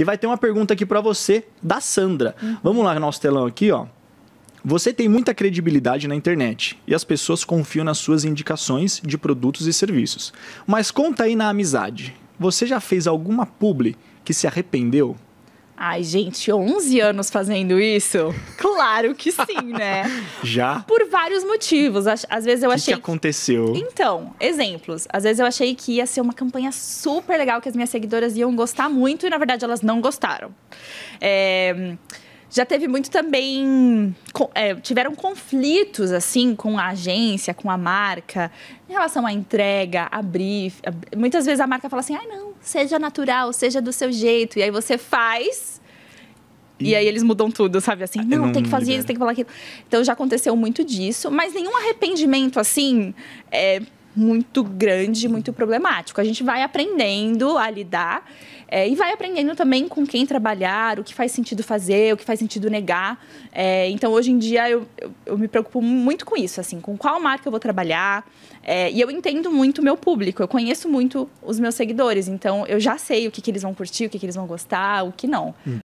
E vai ter uma pergunta aqui para você, da Sandra. Uhum. Vamos lá, nosso telão aqui, ó. Você tem muita credibilidade na internet e as pessoas confiam nas suas indicações de produtos e serviços. Mas conta aí na amizade. Você já fez alguma publi que se arrependeu? Ai, gente, 11 anos fazendo isso? Claro que sim, né? Já? Por vários motivos. Às vezes eu que achei. O que aconteceu? Então, exemplos. Às vezes eu achei que ia ser uma campanha super legal, que as minhas seguidoras iam gostar muito, e na verdade elas não gostaram. É já teve muito também. É, tiveram conflitos, assim, com a agência, com a marca, em relação à entrega, a brief. muitas vezes a marca fala assim: ai, ah, não, seja natural, seja do seu jeito. E aí você faz. E, e aí eles mudam tudo, sabe? Assim, não, ah, não tem que fazer libera. isso, tem que falar aquilo. Então já aconteceu muito disso, mas nenhum arrependimento, assim, é muito grande, muito problemático. A gente vai aprendendo a lidar. É, e vai aprendendo também com quem trabalhar, o que faz sentido fazer, o que faz sentido negar. É, então, hoje em dia, eu, eu, eu, me preocupo muito com isso, assim, com qual marca eu vou trabalhar. É, e eu entendo muito o meu público, eu conheço muito os meus seguidores. Então, eu já sei o que, que eles vão curtir, o que, que eles vão gostar, o que não. Hum.